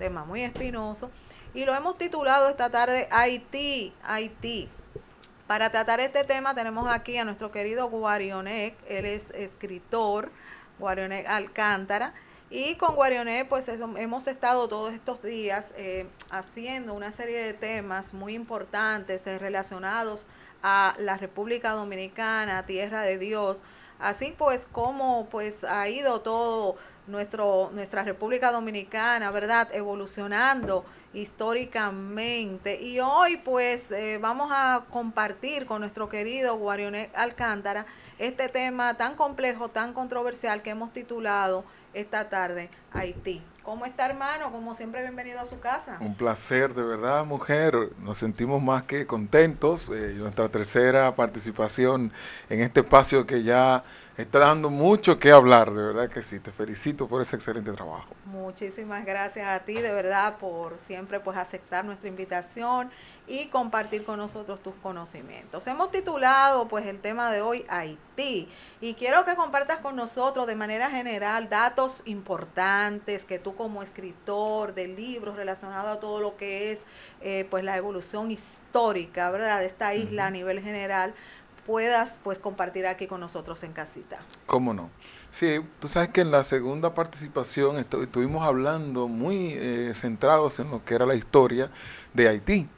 tema muy espinoso. Y lo hemos titulado esta tarde Haití, Haití. Para tratar este tema tenemos aquí a nuestro querido Guarionec, él es escritor, Guarionec Alcántara. Y con Guarionec pues hemos estado todos estos días eh, haciendo una serie de temas muy importantes relacionados a la República Dominicana, Tierra de Dios, así pues como pues ha ido todo nuestro, nuestra República Dominicana, ¿verdad? Evolucionando históricamente. Y hoy pues eh, vamos a compartir con nuestro querido Guarionet Alcántara este tema tan complejo, tan controversial que hemos titulado esta tarde, Haití. ¿Cómo está hermano? Como siempre, bienvenido a su casa. Un placer, de verdad, mujer. Nos sentimos más que contentos. Eh, nuestra tercera participación en este espacio que ya está dando mucho que hablar, de verdad que sí. Te felicito por ese excelente trabajo. Muchísimas gracias a ti, de verdad, por siempre pues aceptar nuestra invitación y compartir con nosotros tus conocimientos. Hemos titulado pues el tema de hoy Haití y quiero que compartas con nosotros de manera general datos importantes que tú como escritor de libros relacionados a todo lo que es eh, pues la evolución histórica, ¿verdad? De esta isla a nivel general puedas pues compartir aquí con nosotros en casita. ¿Cómo no? Sí, tú sabes que en la segunda participación estuvimos hablando muy eh, centrados en lo que era la historia de Haití.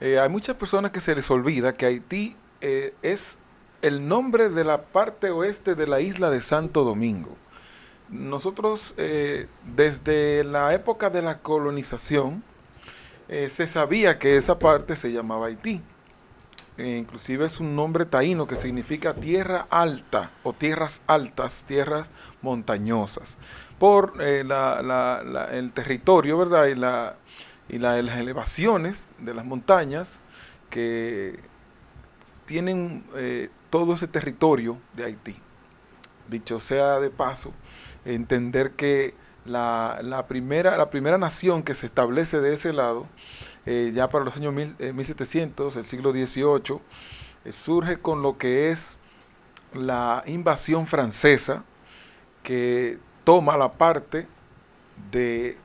Eh, hay muchas personas que se les olvida que Haití eh, es el nombre de la parte oeste de la isla de Santo Domingo. Nosotros desde la época de la colonización se sabía que esa parte se llamaba Haití inclusive es un nombre taíno que significa tierra alta o tierras altas, tierras montañosas, por eh, el territorio, ¿verdad? Y, la, y las elevaciones de las montañas que tienen eh, todo ese territorio de Haití. Dicho sea de paso, entender que la, primera, la primera nación que se establece de ese lado eh, ya para los años 1700, eh, el siglo XVIII, eh, surge con lo que es la invasión francesa que toma la parte de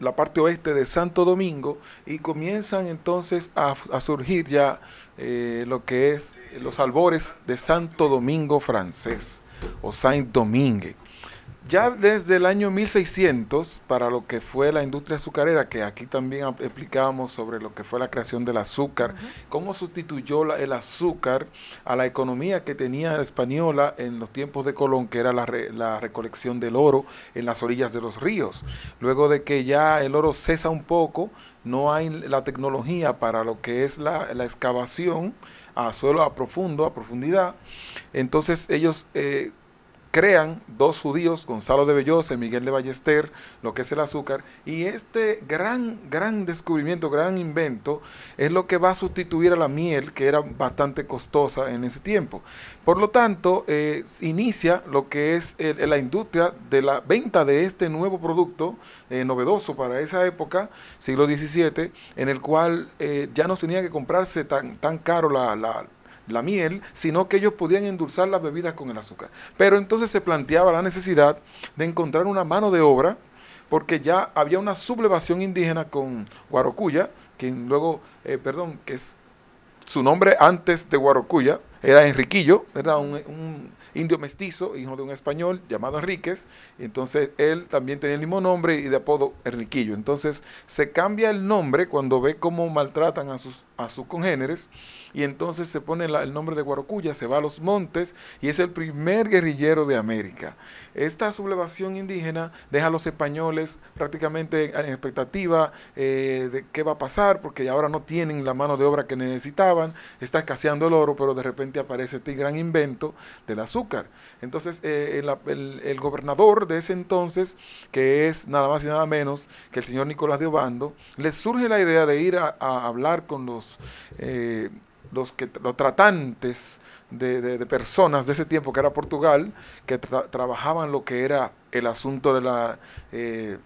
la parte oeste de Santo Domingo y comienzan entonces a, a surgir ya lo que es los albores de Santo Domingo francés o Saint-Domingue. Ya desde el año 1600, para lo que fue la industria azucarera, que aquí también explicábamos sobre lo que fue la creación del azúcar, cómo sustituyó el azúcar a la economía que tenía la española en los tiempos de Colón, que era la, recolección del oro en las orillas de los ríos. Luego de que ya el oro cesa un poco, no hay la tecnología para lo que es la, excavación a suelo a profundo, a profundidad. Entonces ellos... Eh, crean dos judíos, Gonzalo de y Miguel de Ballester, lo que es el azúcar, y este gran, gran descubrimiento, gran invento, es lo que va a sustituir a la miel, que era bastante costosa en ese tiempo. Por lo tanto, eh, inicia lo que es la industria de la venta de este nuevo producto, eh, novedoso para esa época, siglo XVII, en el cual eh, ya no tenía que comprarse tan, tan caro la, la la miel, sino que ellos podían endulzar las bebidas con el azúcar. Pero entonces se planteaba la necesidad de encontrar una mano de obra, porque ya había una sublevación indígena con Guarocuya, quien luego, eh, perdón, que es su nombre antes de Guarocuya, era Enriquillo, ¿verdad? Un, indio mestizo, hijo de un español llamado Enríquez. Entonces él también tenía el mismo nombre y de apodo Enriquillo. Entonces se cambia el nombre cuando ve cómo maltratan a sus, a sus congéneres y entonces se pone el nombre de Guarocuya, se va a los montes y es el primer guerrillero de América. Esta sublevación indígena deja a los españoles prácticamente en expectativa eh, de qué va a pasar porque ahora no tienen la mano de obra que necesitaban, está escaseando el oro, pero de repente aparece este gran invento del azúcar. Entonces, eh, el, gobernador de ese entonces, que es nada más y nada menos que el señor Nicolás de Obando, le surge la idea de ir a, hablar con los... Eh, los, que, los tratantes de, personas de ese tiempo, que era Portugal, que trabajaban lo que era el asunto de la, eh,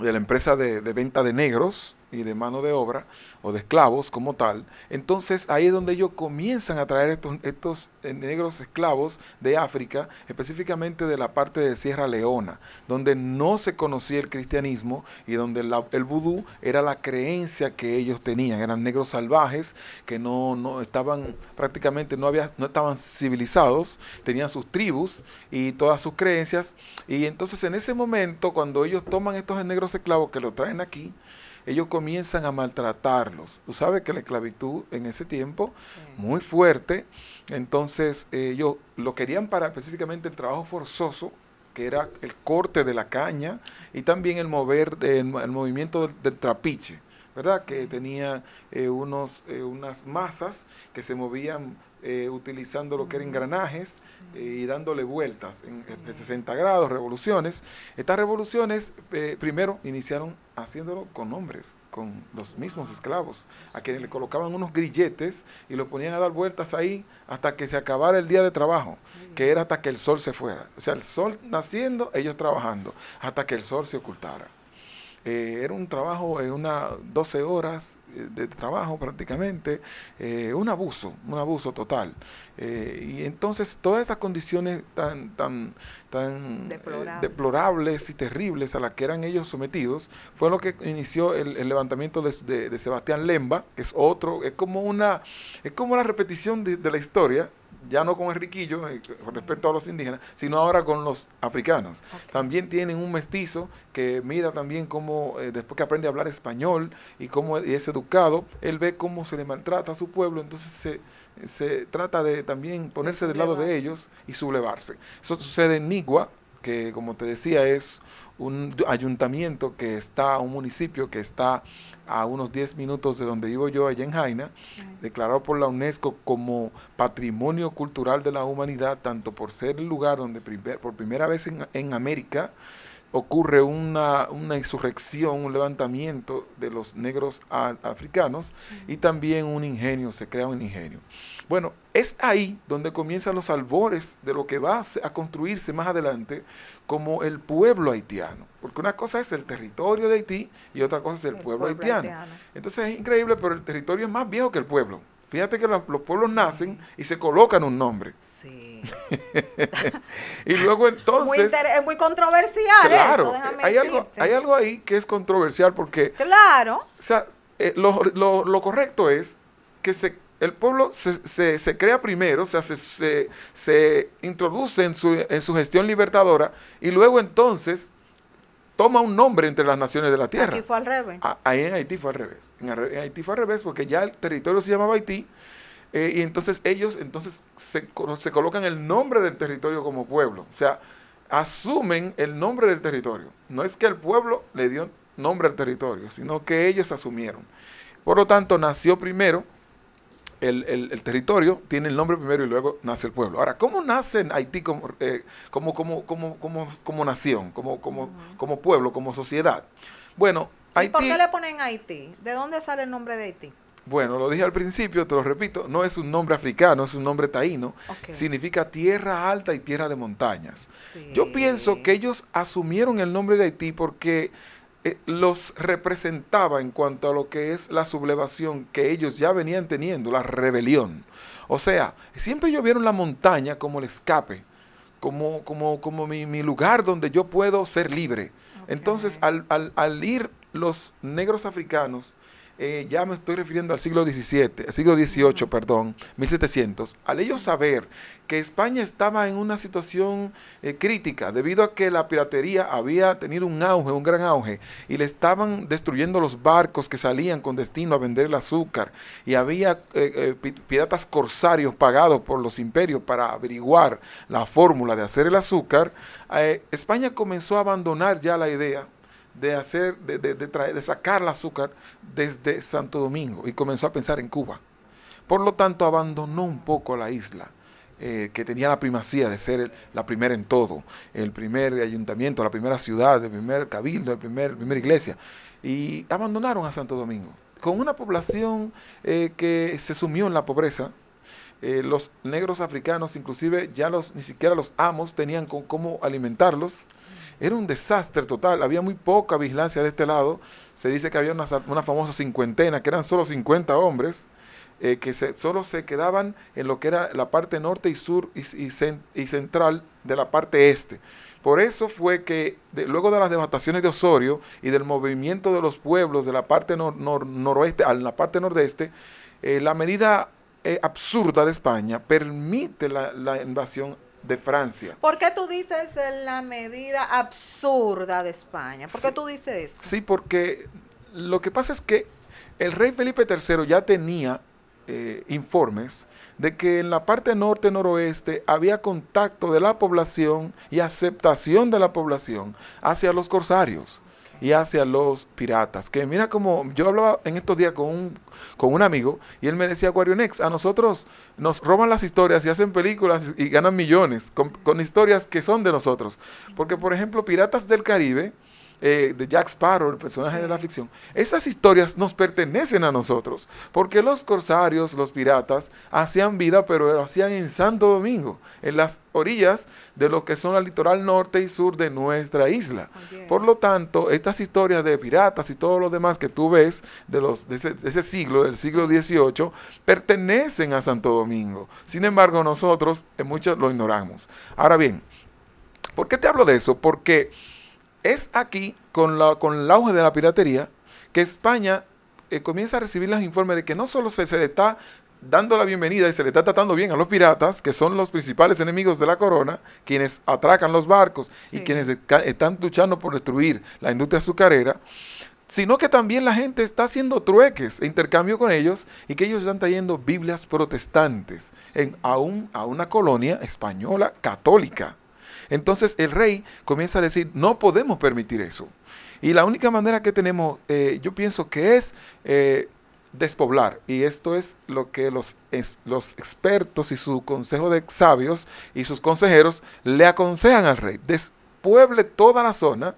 de la empresa de, venta de negros, y de mano de obra o de esclavos como tal, entonces ahí es donde ellos comienzan a traer estos, estos eh, negros esclavos de África, específicamente de la parte de Sierra Leona, donde no se conocía el cristianismo y donde el vudú era la creencia que ellos tenían, eran negros salvajes que no, estaban prácticamente, no, había, no estaban civilizados, tenían sus tribus y todas sus creencias, y entonces en ese momento cuando ellos toman estos negros esclavos que lo traen aquí, ellos comienzan a maltratarlos. Tú sabes que la esclavitud en ese tiempo, muy fuerte, entonces ellos lo querían para específicamente el trabajo forzoso, que era el corte de la caña y también el mover, el, movimiento del trapiche ¿verdad? Que tenía eh, unos, eh, unas masas que se movían eh, utilizando lo que eran engranajes y dándole vueltas en, en, 60 grados, revoluciones. Estas revoluciones primero iniciaron haciéndolo con hombres, con los mismos esclavos, a quienes le colocaban unos grilletes y lo ponían a dar vueltas ahí hasta que se acabara el día de trabajo, que era hasta que el sol se fuera. O sea, el sol naciendo, ellos trabajando, hasta que el sol se ocultara. Eh, era un trabajo, unas eh, una 12 horas eh, de trabajo prácticamente, un abuso, un abuso total. y entonces todas esas condiciones tan, tan, tan deplorables. y terribles a las que eran ellos sometidos, fue lo que inició el, levantamiento de, Sebastián Lemba, que es otro, es como una, es como la repetición de la historia, ya no con el riquillo eh, respecto a los indígenas, sino ahora con los africanos. También tienen un mestizo que mira también cómo, eh, después que aprende a hablar español y cómo es educado, él ve cómo se le maltrata a su pueblo, entonces se, se trata de también ponerse del lado de ellos y sublevarse. Eso sucede en Nigua, que como te decía es un ayuntamiento que está, un municipio que está a unos 10 minutos de donde vivo yo, allá en Jaina, declarado por la UNESCO como Patrimonio Cultural de la Humanidad, tanto por ser el lugar donde primer, por primera vez en, en América, ocurre una, una insurrección, un levantamiento de los negros africanos y también un ingenio, se crea un ingenio. Bueno, es ahí donde comienzan los albores de lo que va a construirse más adelante como el pueblo haitiano, porque una cosa es el territorio de Haití y otra cosa es el, pueblo, haitiano. Entonces es increíble, pero el territorio es más viejo que el pueblo. Fíjate que los, pueblos nacen y se colocan un nombre. Sí. y luego entonces... es muy controversial claro, eso, eh, hay algo, hay algo ahí que es controversial porque... Claro. O sea, eh, lo, correcto es que se, el pueblo se, crea primero, o sea, se, se, introduce en su, en su gestión libertadora y luego entonces toma un nombre entre las naciones de la tierra. Aquí fue al revés. Ah, ahí en Haití fue al revés. En, Haití fue al revés porque ya el territorio se llamaba Haití. Eh, y entonces ellos entonces se, se, colocan el nombre del territorio como pueblo. O sea, asumen el nombre del territorio. No es que el pueblo le dio nombre al territorio, sino que ellos asumieron. Por lo tanto, nació primero el, territorio tiene el nombre primero y luego nace el pueblo. Ahora, ¿cómo nace Haití eh, como, como, como, como, nación, como, como, como pueblo, como sociedad? Bueno, Haití... ¿Y por qué le ponen Haití? ¿De dónde sale el nombre de Haití? Bueno, lo dije al principio, te lo repito, no es un nombre africano, es un nombre taíno. Significa tierra alta y tierra de montañas. Yo pienso que ellos asumieron el nombre de Haití porque eh, los representaba en cuanto a lo que es la sublevación que ellos ya venían teniendo, la rebelión. O sea, siempre ellos vieron la montaña como el escape, como, como, como mi, mi lugar donde yo puedo ser libre. Entonces, al, al, al ir los negros africanos eh, ya me estoy refiriendo al siglo XVII, siglo XVIII, perdón, 1700, al ellos saber que España estaba en una situación eh, crítica debido a que la piratería había tenido un auge, un gran auge, y le estaban destruyendo los barcos que salían con destino a vender el azúcar, y había eh, piratas corsarios pagados por los imperios para averiguar la fórmula de hacer el azúcar, España comenzó a abandonar ya la idea de, hacer, de, traer, de sacar el azúcar desde Santo Domingo y comenzó a pensar en Cuba. Por lo tanto, abandonó un poco la isla. Eh, que tenía la primacía de ser la primera en todo, el primer ayuntamiento, la primera ciudad, el primer cabildo, primer, la primera iglesia. Y abandonaron a Santo Domingo, con una población eh, que se sumió en la pobreza. Eh, los negros africanos, inclusive ya los, ni siquiera los amos tenían con cómo alimentarlos. Era un desastre total, había muy poca vigilancia de este lado. Se dice que había una, famosa cincuentena, que eran solo 50 hombres, eh, que solo se quedaban en lo que era la parte norte y sur y, central de la parte este. Por eso fue que luego de las devastaciones de Osorio y del movimiento de los pueblos de la parte noroeste a la parte nordeste, eh, la medida eh, absurda de España permite la invasión de Francia. ¿Por qué tú dices la medida absurda de España? ¿Por qué tú dices eso? Sí, porque lo que pasa es que el rey Felipe III ya tenía eh, informes de que en la parte norte-noroeste había contacto de la población y aceptación de la población hacia los corsarios y hacia los piratas. Que mira como yo hablaba en estos días con un, con un amigo y él me decía, Guarionex a nosotros nos roban las historias y hacen películas y ganan millones con historias que son de nosotros. Porque, por ejemplo, Piratas del Caribe eh, de Jack Sparrow, el personaje de la ficción, esas historias nos pertenecen a nosotros, porque los corsarios, los piratas, hacían vida, pero lo hacían en Santo Domingo, en las orillas de lo que son el litoral norte y sur de nuestra isla. Por lo tanto, estas historias de piratas y todo lo demás que tú ves de, los, de ese, siglo, del siglo XVIII, pertenecen a Santo Domingo. Sin embargo, nosotros en eh, muchos lo ignoramos. Ahora bien, ¿por qué te hablo de eso? Porque... Es aquí, con, la, con el auge de la piratería, que España eh, comienza a recibir los informes de que no solo se, le está dando la bienvenida y se le está tratando bien a los piratas, que son los principales enemigos de la corona, quienes atracan los barcos y quienes están luchando por destruir la industria azucarera, sino que también la gente está haciendo trueques e intercambio con ellos y que ellos están trayendo Biblias protestantes a una colonia española católica. Entonces el rey comienza a decir, no podemos permitir eso. Y la única manera que tenemos, eh, yo pienso que es eh, despoblar. Y esto es lo que los, los expertos y su consejo de sabios y sus consejeros le aconsejan al rey. Despueble toda la zona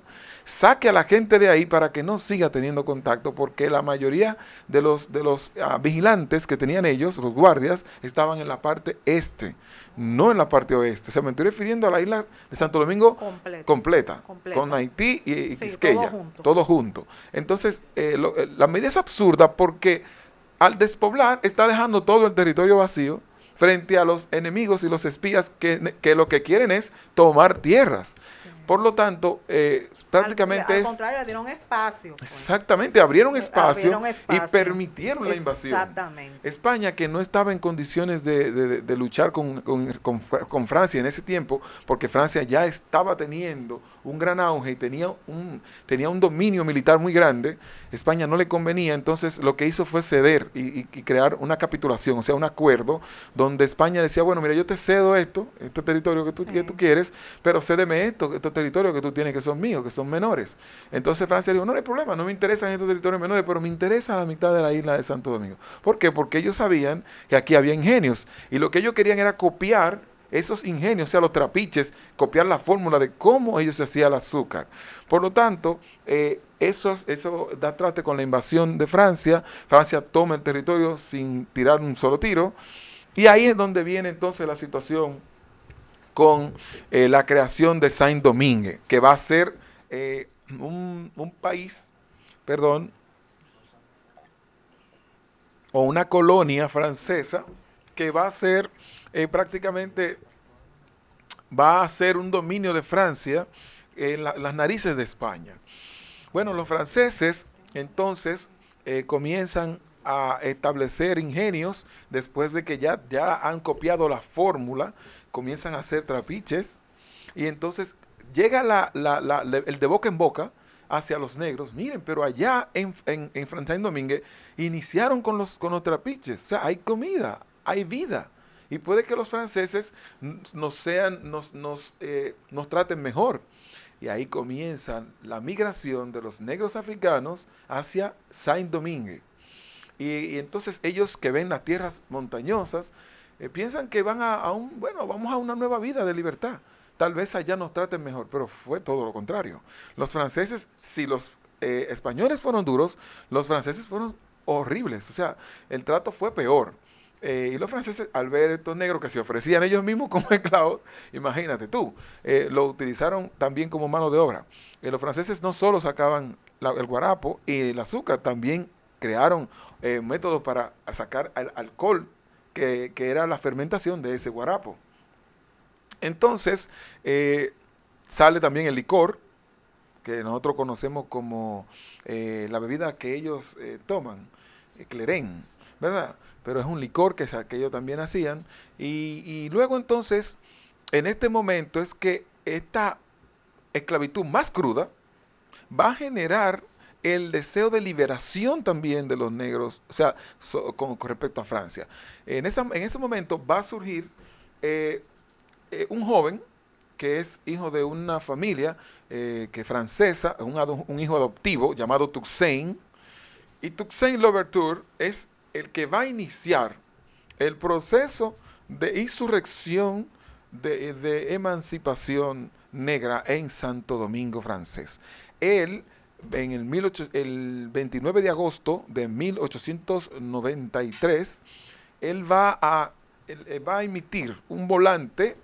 saque a la gente de ahí para que no siga teniendo contacto, porque la mayoría de los, de los ah, vigilantes que tenían ellos, los guardias, estaban en la parte este, no en la parte oeste. se me estoy refiriendo a la isla de Santo Domingo completa, con Haití y, Quisqueya, todo junto. Entonces, eh, eh, la medida es absurda porque al despoblar está dejando todo el territorio vacío frente a los enemigos y los espías que, que lo que quieren es tomar tierras. Por lo tanto, eh, prácticamente al, al contrario, dieron espacio. Exactamente, abrieron eh, espacio, y permitieron la invasión. Exactamente. España, que no estaba en condiciones de, luchar con, Francia en ese tiempo, porque Francia ya estaba teniendo un gran auge y tenía un, tenía un dominio militar muy grande, España no le convenía, entonces lo que hizo fue ceder y, crear una capitulación, o sea, un acuerdo donde España decía, bueno, mira, yo te cedo esto, este territorio que tú, tú quieres, pero cédeme esto, territorio que tú tienes que son míos, que son menores. Entonces Francia dijo, no, hay problema, no me interesan estos territorios menores, pero me interesa la mitad de la isla de Santo Domingo. ¿Por qué? Porque ellos sabían que aquí había ingenios y lo que ellos querían era copiar esos ingenios, o sea, los trapiches, copiar la fórmula de cómo ellos se hacía el azúcar. Por lo tanto, eh, eso da traste con la invasión de Francia. Francia toma el territorio sin tirar un solo tiro. Y ahí es donde viene entonces la situación con eh, la creación de Saint-Domingue, que va a ser eh, un, país, perdón, o una colonia francesa que va a ser eh, prácticamente va a ser un dominio de Francia en las narices de España. Bueno, los franceses entonces comienzan a establecer ingenios después de que ya, ya han copiado la fórmula, comienzan a hacer trapiches y entonces llega el de boca en boca hacia los negros. Miren, pero allá en, en, en Domínguez iniciaron con los, con los trapiches. O sea, hay comida, hay vida. Y puede que los franceses nos, sean, nos, nos, eh, nos traten mejor. Y ahí comienza la migración de los negros africanos hacia Saint-Domingue. Y, entonces ellos que ven las tierras montañosas, eh, piensan que van a, un, bueno, vamos a una nueva vida de libertad. Tal vez allá nos traten mejor, pero fue todo lo contrario. Los franceses, si los eh, españoles fueron duros, los franceses fueron horribles. O sea, el trato fue peor. Eh, y los franceses, al ver estos negros que se ofrecían ellos mismos como esclavos, imagínate tú, lo utilizaron también como mano de obra. Eh, los franceses no solo sacaban el guarapo y el azúcar, también crearon eh, métodos para sacar el alcohol, que, era la fermentación de ese guarapo. Entonces, eh, sale también el licor, que nosotros conocemos como eh, la bebida que ellos toman, el clerén, ¿verdad? Pero es un licor que, que ellos también hacían. y luego entonces, en este momento es que esta esclavitud más cruda va a generar el deseo de liberación también de los negros, o sea, con, respecto a Francia. En, esa, en ese momento va a surgir eh, eh, un joven que es hijo de una familia eh, que francesa, un, hijo adoptivo llamado Toussaint, y Toussaint Louverture es el que va a iniciar el proceso de insurrección, de, de emancipación negra en Santo Domingo francés. Él en el, el 29 de agosto de 1893, él va a, él, eh, va a emitir un volante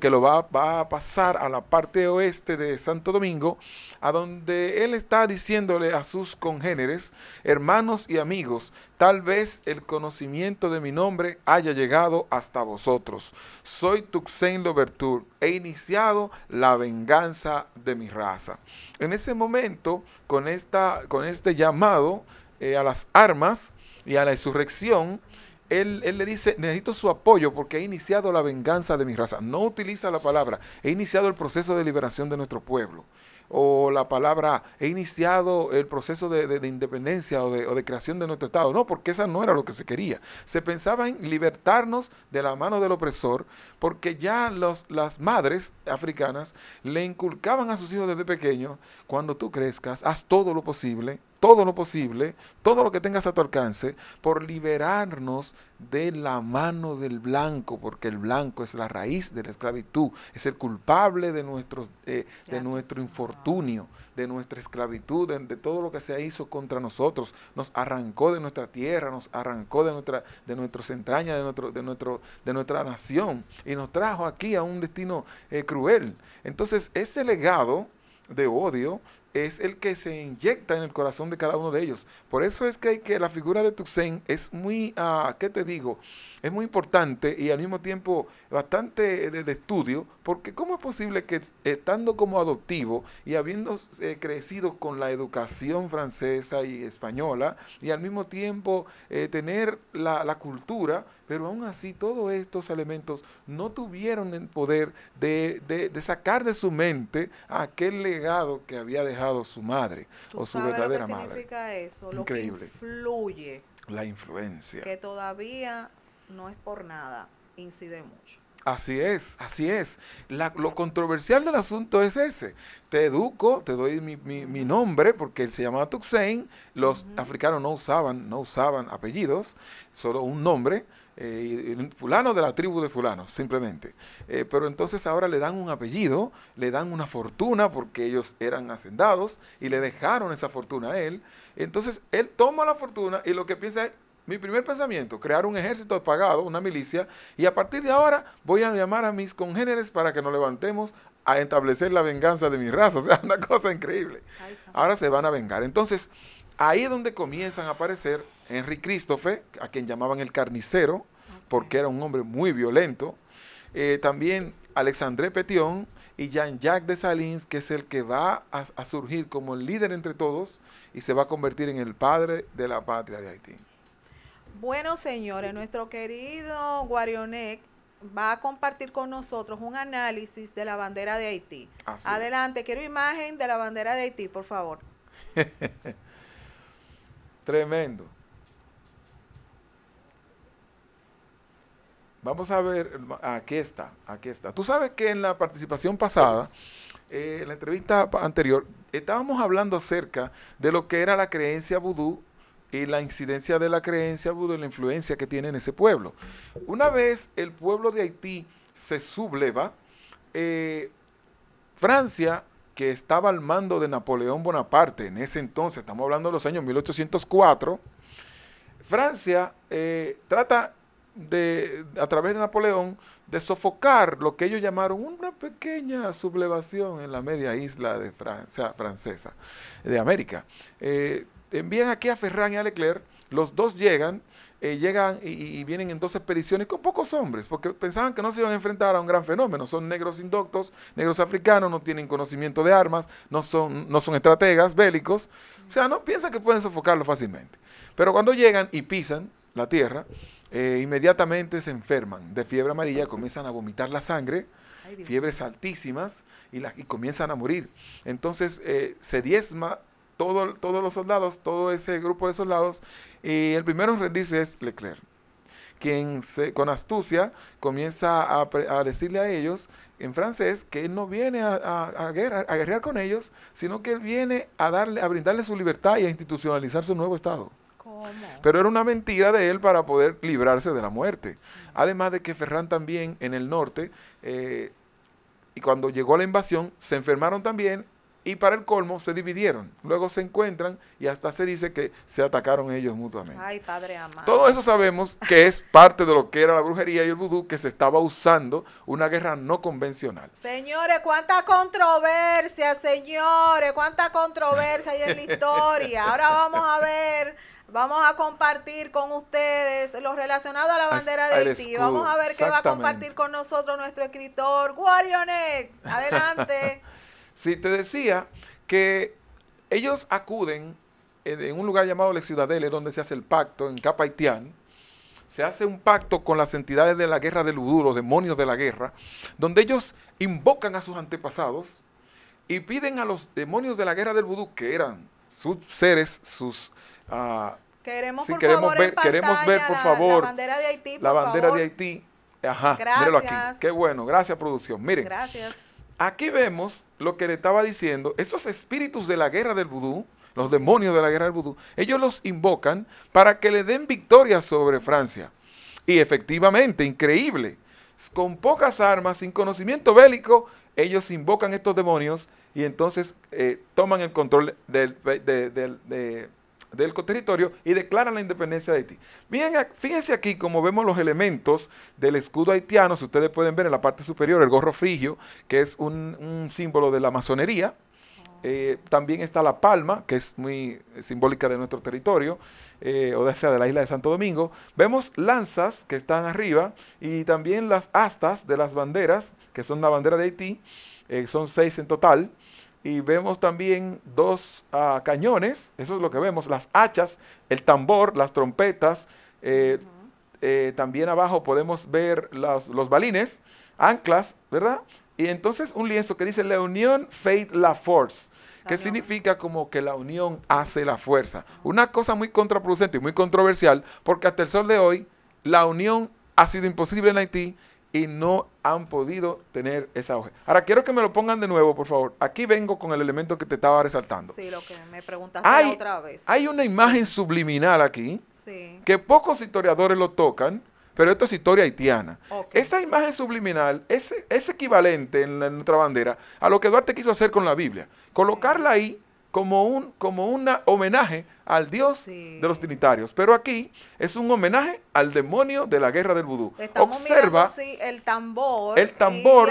que lo va, a pasar a la parte oeste de Santo Domingo, a donde él está diciéndole a sus congéneres, hermanos y amigos, tal vez el conocimiento de mi nombre haya llegado hasta vosotros. Soy Tuxenlo Lobertur, he iniciado la venganza de mi raza. En ese momento, con, esta, con este llamado eh, a las armas y a la insurrección, él, le dice, necesito su apoyo porque he iniciado la venganza de mi raza. No utiliza la palabra, he iniciado el proceso de liberación de nuestro pueblo. O la palabra, he iniciado el proceso de, independencia o de, creación de nuestro Estado. No, porque esa no era lo que se quería. Se pensaba en libertarnos de la mano del opresor porque ya las madres africanas le inculcaban a sus hijos desde pequeños, cuando tú crezcas, haz todo lo posible todo lo posible, todo lo que tengas a tu alcance, por liberarnos de la mano del blanco, porque el blanco es la raíz de la esclavitud, es el culpable de, nuestros, eh, de nuestro infortunio, de nuestra esclavitud, de, todo lo que se hizo contra nosotros. Nos arrancó de nuestra tierra, nos arrancó de, nuestra, de nuestras entrañas, de, nuestro, de, nuestro, de nuestra nación, y nos trajo aquí a un destino eh, cruel. Entonces, ese legado de odio, es el que se inyecta en el corazón de cada uno de ellos. Por eso es que, que la figura de Tuxen es muy, ah, ¿qué te digo? Es muy importante y al mismo tiempo bastante de, estudio, porque ¿cómo es posible que estando como adoptivo y habiendo eh, crecido con la educación francesa y española y al mismo tiempo eh, tener la, la cultura, pero aún así, todos estos elementos no tuvieron el poder de, sacar de su mente aquel legado que había dejado su madre o su verdadera madre. ¿Qué madre. significa eso? Lo que influye. La influencia. Que todavía no es por nada, incide mucho. Así es, así es. lo controversial del asunto es ese. Te educo, te doy mi, nombre, porque él se llamaba Tuxein. Los africanos no usaban, no usaban apellidos, solo un nombre. Eh, fulano de la tribu de fulano, simplemente. Eh, pero entonces ahora le dan un apellido, le dan una fortuna porque ellos eran hacendados y le dejaron esa fortuna a él. Entonces él toma la fortuna y lo que piensa es, mi primer pensamiento, crear un ejército pagado, una milicia, y a partir de ahora voy a llamar a mis congéneres para que nos levantemos a establecer la venganza de mi raza. O sea, una cosa increíble. Ahora se van a vengar. Entonces, ahí es donde comienzan a aparecer Henry Christophe, a quien llamaban el carnicero, porque era un hombre muy violento. Eh, también Alexandre Petion y Jean-Jacques de Salins, que es el que va a surgir como el líder entre todos y se va a convertir en el padre de la patria de Haití. Bueno, señores, nuestro querido Guarionec va a compartir con nosotros un análisis de la bandera de Haití. Adelante, quiero imagen de la bandera de Haití, por favor. Tremendo. Vamos a ver, aquí está, aquí está. Tú sabes que en la participación pasada, eh, en la entrevista anterior, estábamos hablando acerca de lo que era la creencia vudú y la incidencia de la creencia de la influencia que tiene en ese pueblo. Una vez el pueblo de Haití se subleva, eh, Francia, que estaba al mando de Napoleón Bonaparte en ese entonces, estamos hablando de los años 1804, Francia eh, trata de, a través de Napoleón, de sofocar lo que ellos llamaron una pequeña sublevación en la media isla de Francia, francesa, de América. Eh, envían aquí a Ferran y a Leclerc, los dos llegan, eh, llegan y, vienen en dos expediciones con pocos hombres, porque pensaban que no se iban a enfrentar a un gran fenómeno. Son negros indoctos, negros africanos, no tienen conocimiento de armas, no son, no son estrategas bélicos. O sea, no piensan que pueden sofocarlo fácilmente. Pero cuando llegan y pisan la tierra, eh, inmediatamente se enferman de fiebre amarilla, comienzan a vomitar la sangre, fiebres altísimas y, comienzan a morir. Entonces eh, se diezma todos los soldados, todo ese grupo de soldados, y el primero en rendirse es Leclerc, quien con astucia comienza a, decirle a ellos en francés que él no viene a, guerrear con ellos, sino que él viene a, darle, a brindarle su libertad y a institucionalizar su nuevo Estado. Pero era una mentira de él para poder librarse de la muerte. Además de que Ferran también en el norte, eh, y cuando llegó la invasión, se enfermaron también y para el colmo se dividieron. Luego se encuentran y hasta se dice que se atacaron ellos mutuamente. Ay, padre amado. Todo eso sabemos que es parte de lo que era la brujería y el vudú que se estaba usando una guerra no convencional. Señores, cuánta controversia, señores, cuánta controversia hay en la historia. Ahora vamos a ver Vamos a compartir con ustedes lo relacionado a la bandera de Haití. Vamos a ver qué va a compartir con nosotros nuestro escritor Guarionet. Adelante. Si te decía que ellos acuden en eh, un lugar llamado Les Ciudadeles, donde se hace el pacto, en Capa se hace un pacto con las entidades de la guerra del vudú, los demonios de la guerra, donde ellos invocan a sus antepasados y piden a los demonios de la guerra del vudú, que eran sus seres, sus... queremos, ver, por favor, la bandera de Haití. La bandera de Haití. Ajá, Gracias. míralo aquí. Qué bueno, gracias producción. Miren, gracias. Aquí vemos lo que le estaba diciendo, esos espíritus de la guerra del vudú, los demonios de la guerra del vudú, ellos los invocan para que le den victoria sobre Francia. Y efectivamente, increíble, con pocas armas, sin conocimiento bélico, ellos invocan estos demonios y entonces eh, toman el control del, de, del territorio y declaran la independencia de Haití. Bien, fíjense aquí como vemos los elementos del escudo haitiano, si ustedes pueden ver en la parte superior el gorro frigio, que es un, símbolo de la masonería. Ah. Eh, también está La Palma, que es muy simbólica de nuestro territorio, eh, o sea, de la isla de Santo Domingo. Vemos lanzas que están arriba y también las astas de las banderas, que son la bandera de Haití, eh, son seis en total y vemos también dos ah, cañones, eso es lo que vemos, las hachas, el tambor, las trompetas, eh, eh, también abajo podemos ver los balines, anclas, ¿verdad? Y entonces un lienzo que dice la unión Fate la force, que significa como que la unión hace la fuerza. Una cosa muy contraproducente y muy controversial, porque hasta el sol de hoy la unión ha sido imposible en Haití y no han podido tener esa hoja. Ahora quiero que me lo pongan de nuevo, por favor. Aquí vengo con el elemento que te estaba resaltando. Sí, lo que me preguntaste otra vez. Hay una imagen subliminal aquí que pocos historiadores lo tocan, pero esto es historia haitiana. Esa imagen subliminal es, es equivalente en, en, nuestra bandera a lo que Duarte quiso hacer con la Biblia. Colocarla ahí como un como una homenaje al dios de los trinitarios. Pero aquí es un homenaje al demonio de la guerra del vudú. Observa el tambor. El tambor.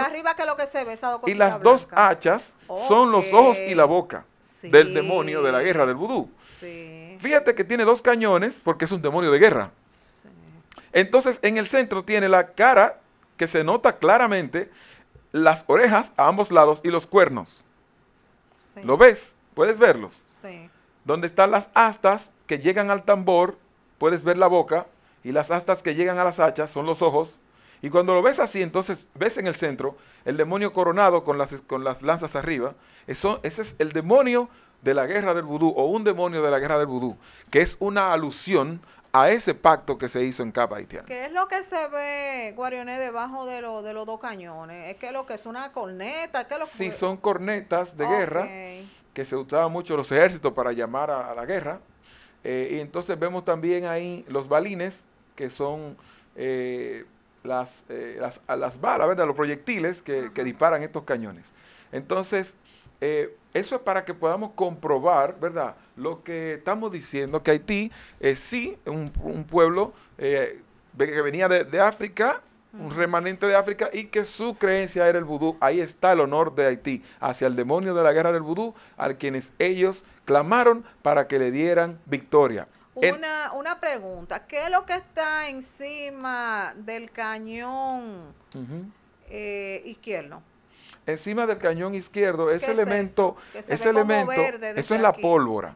Y, las dos hachas son los ojos y la boca del demonio de la guerra del vudú. Fíjate que tiene dos cañones porque es un demonio de guerra. Entonces en el centro tiene la cara que se nota claramente, las orejas a ambos lados y los cuernos. ¿Lo ves? Puedes verlos. Sí. Donde están las astas que llegan al tambor, puedes ver la boca, y las astas que llegan a las hachas son los ojos. Y cuando lo ves así, entonces ves en el centro el demonio coronado con las, con las lanzas arriba. Eso, ese es el demonio de la guerra del vudú o un demonio de la guerra del vudú, que es una alusión a ese pacto que se hizo en Capa Haitiana. ¿Qué es lo que se ve, Guarioné, debajo de, de los dos cañones? ¿Es que lo que es una corneta? Sí, son cornetas de guerra que se usaban mucho los ejércitos para llamar a, la guerra. Eh, y entonces vemos también ahí los balines, que son eh, las, eh, las, balas, ¿verdad? los proyectiles que, disparan estos cañones. Entonces, eso es para que podamos comprobar, ¿verdad? Lo que estamos diciendo, que Haití es sí un, un pueblo que venía de, de África un remanente de África y que su creencia era el vudú. Ahí está el honor de Haití, hacia el demonio de la guerra del vudú, a quienes ellos clamaron para que le dieran victoria. Una, una pregunta, ¿qué es lo que está encima del cañón eh, izquierdo? Encima del cañón izquierdo, ese elemento, ese elemento, eso es la pólvora.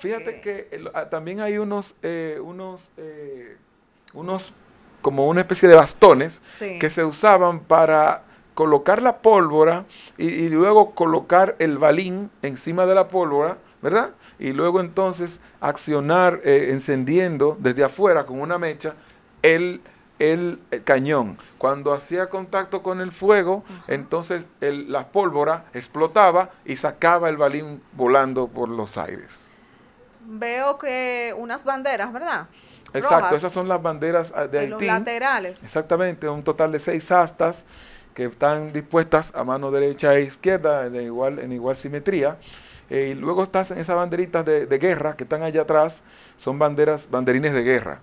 Fíjate que ah, también hay unos, eh, unos, eh, unos como una especie de bastones que se usaban para colocar la pólvora y, luego colocar el balín encima de la pólvora, ¿verdad? Y luego entonces accionar eh, encendiendo desde afuera con una mecha el, el, eh, cañón. Cuando hacía contacto con el fuego, entonces la pólvora explotaba y sacaba el balín volando por los aires. Veo que unas banderas, ¿verdad? Exacto, esas son las banderas ah, de Haití. Los laterales. Exactamente, un total de seis astas que están dispuestas a mano derecha e izquierda en igual simetría. Eh, y luego en esas banderitas de, guerra que están allá atrás, son banderas, banderines de guerra.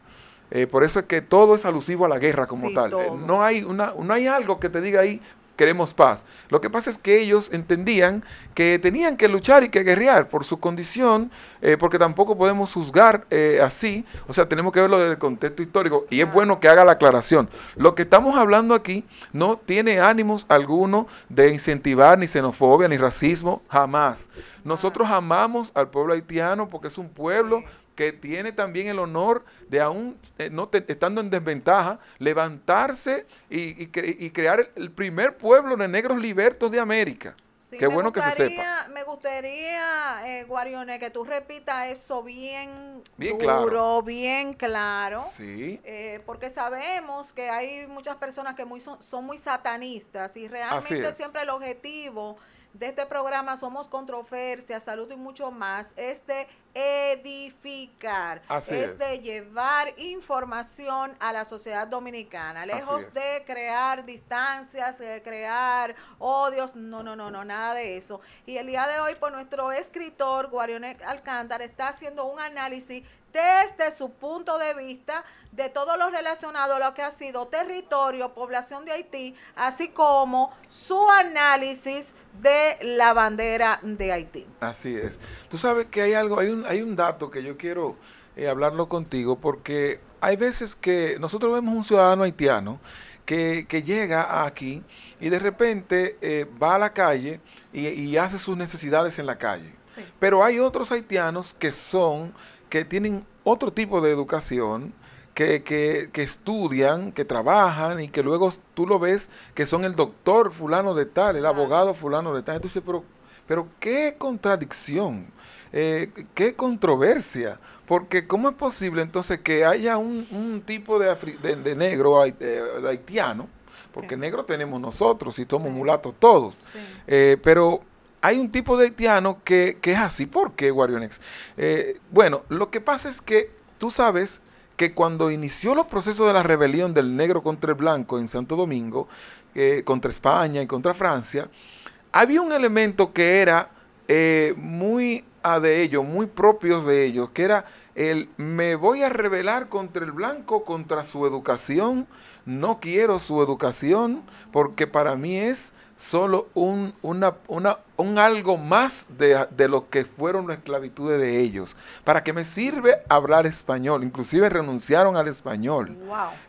Eh, por eso es que todo es alusivo a la guerra como tal. no, hay no hay algo que te diga ahí queremos paz. Lo que pasa es que ellos entendían que tenían que luchar y que guerrear por su condición, eh, porque tampoco podemos juzgar eh, así, o sea, tenemos que verlo desde el contexto histórico, y es bueno que haga la aclaración. Lo que estamos hablando aquí no tiene ánimos alguno de incentivar ni xenofobia ni racismo, jamás. Nosotros amamos al pueblo haitiano porque es un pueblo que tiene también el honor de aún eh, no estando en desventaja, levantarse y, y, crear el, primer pueblo de negros libertos de América. Qué bueno que se sepa. Me gustaría, eh, Guarione, que tú repitas eso bien, duro, bien claro. Sí. Eh, porque sabemos que hay muchas personas que muy son, muy satanistas y realmente siempre el objetivo de este programa Somos Controversia, Salud y mucho más, este edificar, es, de llevar información a la sociedad dominicana, lejos de crear distancias, de crear odios, no, no, no, no, nada de eso. Y el día de hoy, por nuestro escritor, Guarionet Alcántara, está haciendo un análisis desde su punto de vista de todo lo relacionado a lo que ha sido territorio, población de Haití, así como su análisis de la bandera de Haití. Así es. Tú sabes que hay algo, hay un hay un dato que yo quiero eh, hablarlo contigo porque hay veces que nosotros vemos un ciudadano haitiano que, llega aquí y de repente eh, va a la calle y, hace sus necesidades en la calle. Pero hay otros haitianos que son, que tienen otro tipo de educación, que, que, estudian, que trabajan y que luego tú lo ves que son el doctor fulano de tal, el abogado fulano de tal. Entonces, pero pero qué contradicción, eh, qué controversia, porque ¿cómo es posible entonces que haya un, tipo de, de, negro haitiano? Porque negro tenemos nosotros y somos mulatos todos. Eh, pero hay un tipo de haitiano que, es así. ¿Por qué, Guarionex? Eh, bueno, lo que pasa es que tú sabes que cuando inició los procesos de la rebelión del negro contra el blanco en Santo Domingo, contra España y contra Francia, había un elemento que era eh, muy a de ellos, muy propios de ellos, que era el me voy a rebelar contra el blanco, contra su educación, no quiero su educación, porque para mí es solo un, una, un algo más de, lo que fueron las esclavitudes de ellos. ¿Para que me sirve hablar español? Inclusive renunciaron al español.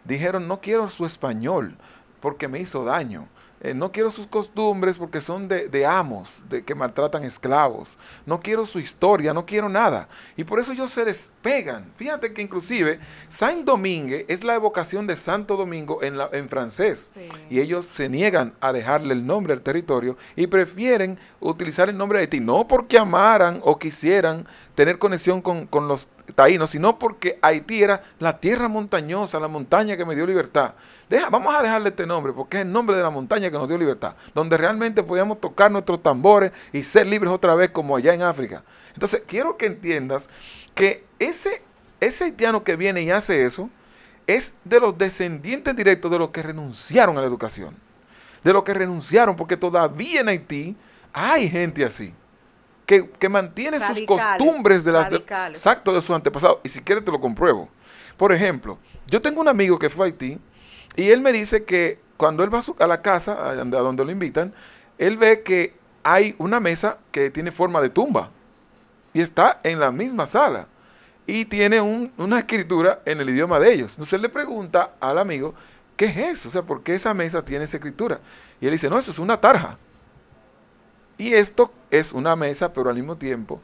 Dijeron, no quiero su español, porque me hizo daño. Eh, no quiero sus costumbres porque son de, amos, de que maltratan esclavos. No quiero su historia, no quiero nada. Y por eso ellos se despegan. Fíjate que inclusive Saint Domingue es la evocación de Santo Domingo en, en francés. Y ellos se niegan a dejarle el nombre al territorio y prefieren utilizar el nombre de ti. No porque amaran o quisieran tener conexión con, los taínos, sino porque Haití era la tierra montañosa, la montaña que me dio libertad. Deja, vamos a dejarle este nombre, porque es el nombre de la montaña que nos dio libertad, donde realmente podíamos tocar nuestros tambores y ser libres otra vez como allá en África. Entonces, quiero que entiendas que ese, ese haitiano que viene y hace eso es de los descendientes directos de los que renunciaron a la educación, de los que renunciaron, porque todavía en Haití hay gente así que, mantiene sus costumbres de las exacto de su antepasado Y si quieres te lo compruebo. Por ejemplo, yo tengo un amigo que fue a Haití y él me dice que cuando él va a, la casa, a donde lo invitan, él ve que hay una mesa que tiene forma de tumba y está en la misma sala y tiene una escritura en el idioma de ellos. Entonces él le pregunta al amigo, ¿qué es eso? O sea, ¿por qué esa mesa tiene esa escritura? Y él dice, no, eso es una tarja. Y esto es una mesa, pero al mismo tiempo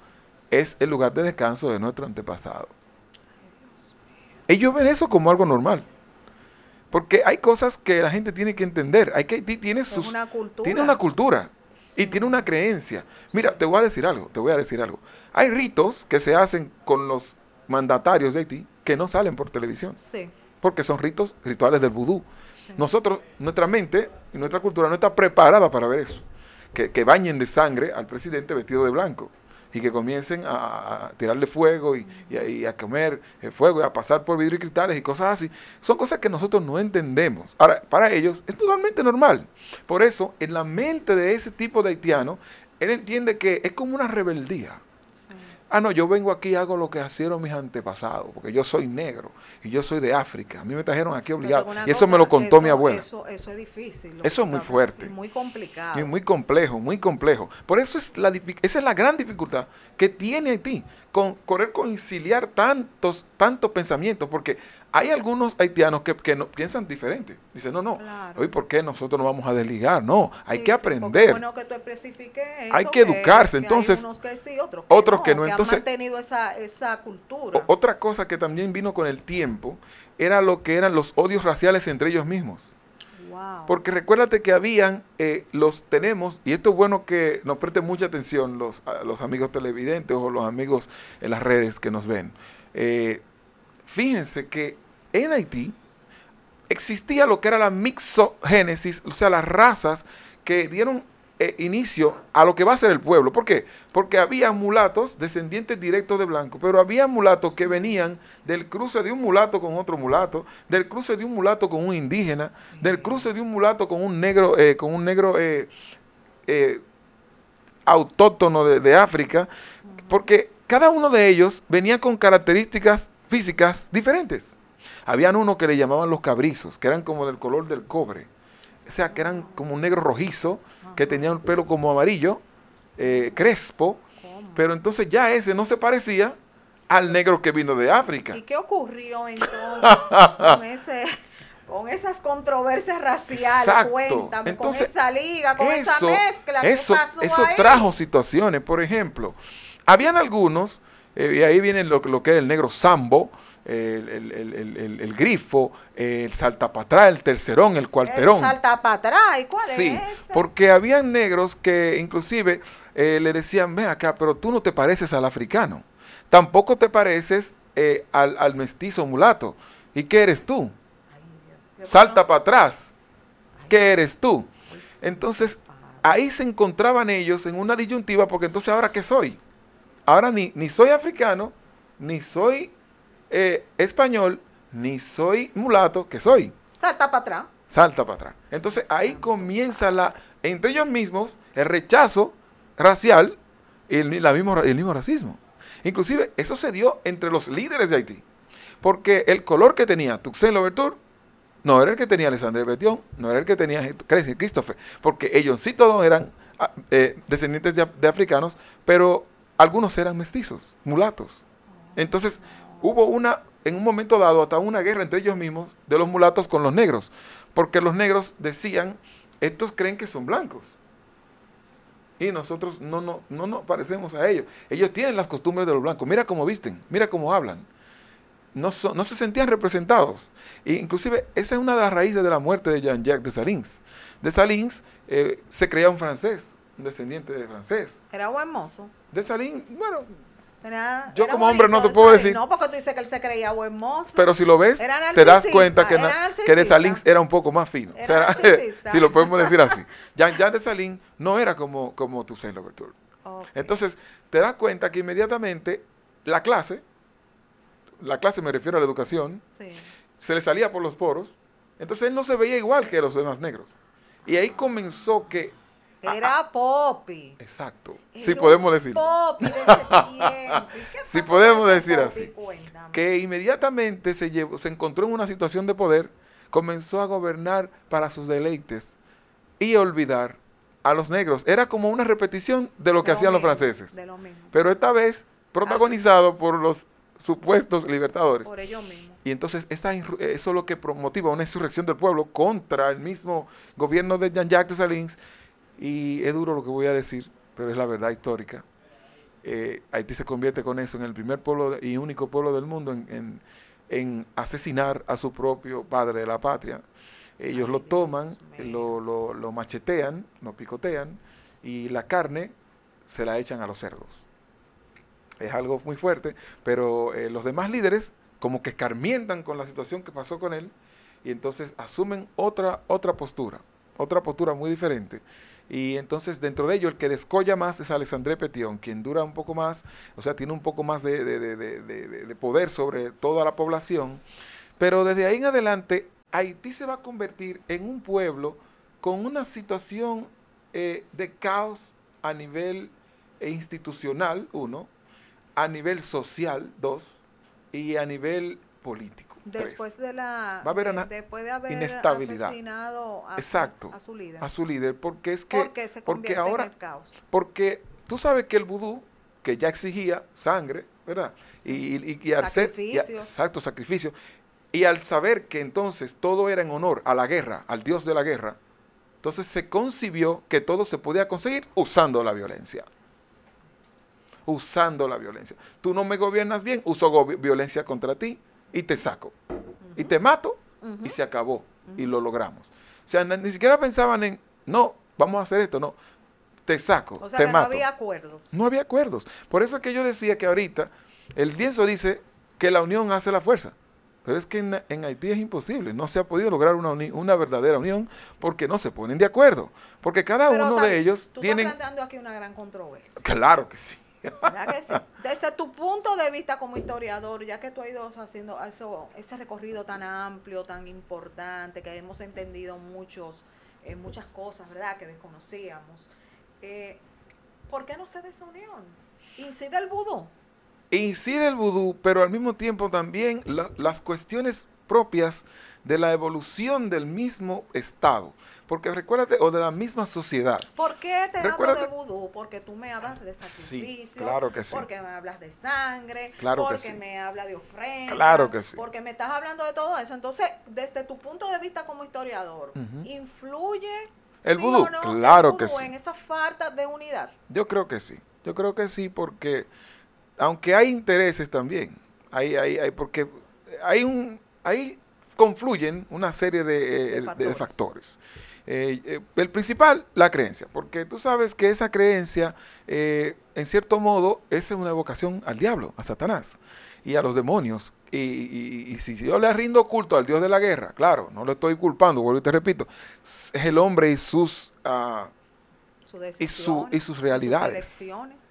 es el lugar de descanso de nuestro antepasado. Ellos ven eso como algo normal. Porque hay cosas que la gente tiene que entender. Hay que Haití tiene, una cultura. tiene una cultura y tiene una creencia. Mira, te voy a decir algo, te voy a decir algo. Hay ritos que se hacen con los mandatarios de Haití que no salen por televisión. Sí. Porque son ritos, rituales del vudú. Nosotros, nuestra mente y nuestra cultura no está preparada para ver eso que, bañen de sangre al presidente vestido de blanco y que comiencen a, tirarle fuego y, a, y, a, comer eh, fuego y a pasar por vidrio y cristales y cosas así. Son cosas que nosotros no entendemos. Ahora, para ellos es totalmente normal. Por eso, en la mente de ese tipo de haitiano, él entiende que es como una rebeldía. Ah, no, yo vengo aquí y hago lo que hicieron mis antepasados, porque yo soy negro y yo soy de África. A mí me trajeron aquí obligado. Y eso me lo contó mi abuela. Eso, es difícil. Eso es muy fuerte. muy complicado. Y muy complejo, muy complejo. Por eso es la, esa es la gran dificultad que tiene Haití, con correr conciliar tantos, tantos pensamientos, porque hay algunos haitianos que, no, piensan diferente. Dicen, no, no, por qué nosotros no vamos a desligar. No, hay que aprender. es bueno, que tú eso, hay que educarse. entonces, otros que no, entonces, han esa, cultura. otra cosa que también vino con el tiempo era lo que eran los odios raciales entre ellos mismos. Wow. Porque recuérdate que habían, eh, los tenemos, y esto es bueno que nos presten mucha atención los, los amigos televidentes o los amigos en las redes que nos ven. Eh, Fíjense que en Haití existía lo que era la mixogénesis, o sea, las razas que dieron eh, inicio a lo que va a ser el pueblo. ¿Por qué? Porque había mulatos descendientes directos de blanco, pero había mulatos que venían del cruce de un mulato con otro mulato, del cruce de un mulato con un indígena, del cruce de un mulato con un negro, eh, con un negro eh, autóctono de, África, porque cada uno de ellos venía con características físicas diferentes. Habían uno que le llamaban los cabrizos, que eran como del color del cobre. O sea, que eran como un negro rojizo, que tenían el pelo como amarillo, eh, crespo. Pero entonces ya ese no se parecía al negro que vino de África. ¿Y qué ocurrió entonces con, esas controversias raciales? Cuéntame, con esa liga, con esa mezcla. Eso, ¿qué eso trajo situaciones. Por ejemplo, habían algunos eh, y ahí viene lo, que es el negro sambo, el, el, el, el grifo, el el tercerón, el cuarterón. El atrás, ¿y cuál sí, es? Sí, porque habían negros que inclusive eh, le decían, ven acá, pero tú no te pareces al africano, tampoco te pareces eh, al, mestizo mulato. ¿Y qué eres tú? Salta para atrás. ¿Qué eres tú? Entonces, ahí se encontraban ellos en una disyuntiva porque entonces ahora qué soy? Ahora ni, ni soy africano, ni soy eh, español, ni soy mulato, que soy. Salta para atrás. Salta para atrás. Entonces ahí comienza la, entre ellos mismos, el rechazo racial y el, mismo, el mismo racismo. Inclusive eso se dio entre los líderes de Haití. Porque el color que tenía Tuxen Louverture no era el que tenía Alexandre Betión, no era el que tenía Christopher, porque ellos sí todos eran ah, eh, descendientes de, africanos, pero algunos eran mestizos, mulatos. Entonces hubo una, en un momento dado, hasta una guerra entre ellos mismos de los mulatos con los negros, porque los negros decían, estos creen que son blancos. Y nosotros no, no, no nos parecemos a ellos. Ellos tienen las costumbres de los blancos. Mira cómo visten, mira cómo hablan. No, no, se sentían representados. E inclusive esa es una de las raíces de la muerte de Jean-Jacques de Salins. De Salins eh, se creía un francés, un descendiente de francés. Era buen mozo de Salín, bueno, yo como hombre no te puedo decir. No, porque tú dices que él se creía buen mozo. Pero si lo ves, te das cuenta que, que de Salín era un poco más fino. o si lo podemos decir así. ya, ya de Salín no era como, como tu Louverture. Entonces, te das cuenta que inmediatamente la clase, la clase me refiero a la educación, se le salía por los poros. Entonces él no se veía igual que los demás negros. Y ahí comenzó que Ah, ah. Era popi! Exacto. si podemos decir. Poppy de Si podemos decir así. Que inmediatamente se, llevó, se encontró en una situación de poder, comenzó a gobernar para sus deleites y olvidar a los negros. Era como una repetición de lo que hacían los franceses. De lo mismo. Pero esta vez protagonizado por los supuestos libertadores. Por ellos mismos. Y entonces esta, eh, eso es lo que motiva una insurrección del pueblo contra el mismo gobierno de Jean-Jacques Salins y es duro lo que voy a decir, pero es la verdad histórica. Eh, Haití se convierte con eso en el primer pueblo y único pueblo del mundo en, asesinar a su propio padre de la patria. Ellos lo toman, lo, machetean, lo picotean y la carne se la echan a los cerdos. Es algo muy fuerte, pero eh, los demás líderes como que escarmientan con la situación que pasó con él y entonces asumen otra, otra postura, otra postura muy diferente. Y entonces dentro de ello el que descolla más es Alexandre Petion, quien dura un poco más, o sea, tiene un poco más de, poder sobre toda la población. Pero desde ahí en adelante Haití se va a convertir en un pueblo con una situación eh, de caos a nivel eh, institucional, uno, a nivel social, dos, y a nivel político. Después de la. Va a haber inestabilidad. a, Exacto, a su líder. A su líder, porque es que. Porque ahora, en caos. Porque tú sabes que el vudú, que ya exigía sangre, ¿verdad? Y, Ser, exacto, sacrificio. Y al saber que entonces todo era en honor a la guerra, al dios de la guerra, entonces se concibió que todo se podía conseguir usando la violencia usando la violencia. Tú no me gobiernas bien, uso violencia contra ti y te saco, y te mato, y se acabó, y lo logramos. O sea, ni siquiera pensaban en, no, vamos a hacer esto, no, te saco, o sea, No había acuerdos. No había acuerdos. Por eso es que yo decía que ahorita el lienzo dice que la unión hace la fuerza. Pero es que en, Haití es imposible, no se ha podido lograr una, una verdadera unión porque no se ponen de acuerdo, porque cada uno de ellos tiene... Estás aquí una gran controversia. Claro que sí. Desde tu punto de vista como historiador, ya que tú has ido haciendo eso, ese recorrido tan amplio, tan importante, que hemos entendido muchos, eh, muchas cosas, ¿verdad?, que desconocíamos. Eh, ¿Por qué no se desunió? Incide el vudú. Incide el vudú, pero al mismo tiempo también las cuestiones propias de la evolución del mismo Estado. Porque recuérdate, o de la misma sociedad. ¿Por qué te hablo de vudú? Porque tú me hablas de sacrificios. claro que Porque me hablas de sangre. Claro porque que me hablas de ofrendas. Claro que sí. Porque me estás hablando de todo eso. Entonces, desde tu punto de vista como historiador, ¿influye el vudú? claro que ¿En esa falta de unidad? Yo creo que sí. Yo creo que sí, porque aunque hay intereses también, hay, hay, hay, porque hay un, hay confluyen una serie de, eh, factores. Eh, eh, el principal, la creencia, porque tú sabes que esa creencia, en cierto modo, es una evocación al diablo, a Satanás y a los demonios. Y, si yo le rindo culto al Dios de la guerra, claro, no lo estoy culpando, vuelvo y te repito, es el hombre y sus, ah, y, sus realidades.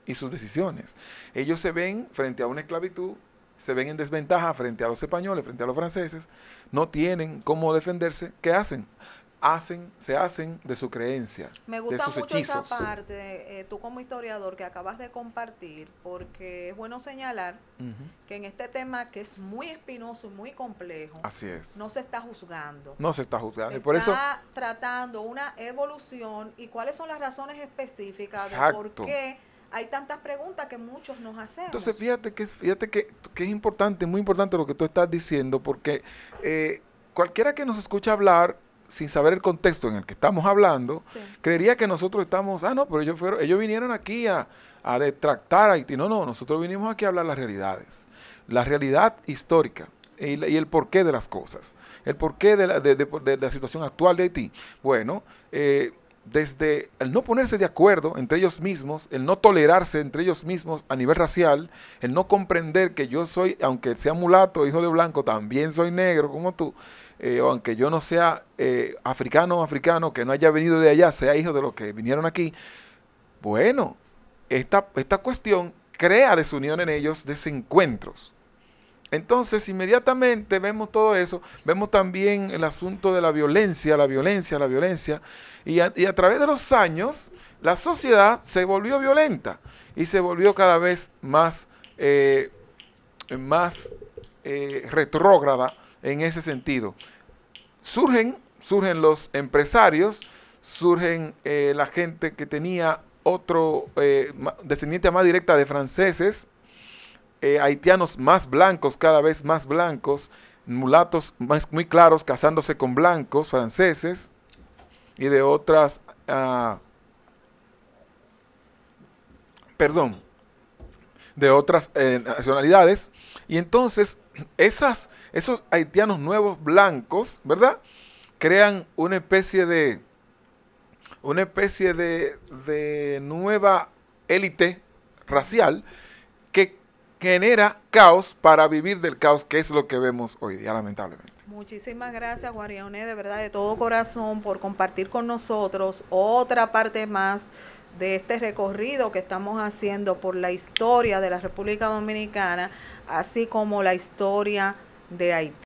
y sus decisiones. Ellos se ven frente a una esclavitud se ven en desventaja frente a los españoles, frente a los franceses, no tienen cómo defenderse, ¿qué hacen? Hacen, se hacen de su creencia. Me gusta sus mucho esa parte, eh, tú como historiador, que acabas de compartir, porque es bueno señalar que en este tema que es muy espinoso y muy complejo, no se está juzgando. No se está juzgando. Se y por está tratando una evolución y cuáles son las razones específicas de por qué hay tantas preguntas que muchos nos hacen. Entonces, fíjate que, fíjate que, es importante, muy importante lo que tú estás diciendo, porque eh, cualquiera que nos escucha hablar sin saber el contexto en el que estamos hablando, creería que nosotros estamos, ah, no, pero ellos, fueron, ellos vinieron aquí a, detractar a Haití. No, no, nosotros vinimos aquí a hablar las realidades, la realidad histórica y, el porqué de las cosas, el porqué de la, la situación actual de Haití. Bueno, eh, desde el no ponerse de acuerdo entre ellos mismos, el no tolerarse entre ellos mismos a nivel racial, el no comprender que yo soy, aunque sea mulato, hijo de blanco, también soy negro como tú, eh, o aunque yo no sea eh, africano o africano, que no haya venido de allá, sea hijo de los que vinieron aquí. Bueno, esta cuestión crea desunión en ellos, desencuentros. Entonces, inmediatamente vemos todo eso, vemos también el asunto de la violencia, la violencia, la violencia, y a, través de los años la sociedad se volvió violenta y se volvió cada vez más, eh, más eh, retrógrada en ese sentido. Surgen, surgen los empresarios, surgen eh, la gente que tenía otro descendiente más directa de franceses, eh, haitianos más blancos, cada vez más blancos, mulatos más, muy claros casándose con blancos franceses y de otras... Ah, perdón, de otras eh, nacionalidades. Y entonces esas, esos haitianos nuevos blancos, ¿verdad? Crean una especie de, una especie de, de nueva élite racial genera caos para vivir del caos, que es lo que vemos hoy día, lamentablemente. Muchísimas gracias, Guarioné, de verdad, de todo corazón, por compartir con nosotros otra parte más de este recorrido que estamos haciendo por la historia de la República Dominicana, así como la historia de Haití.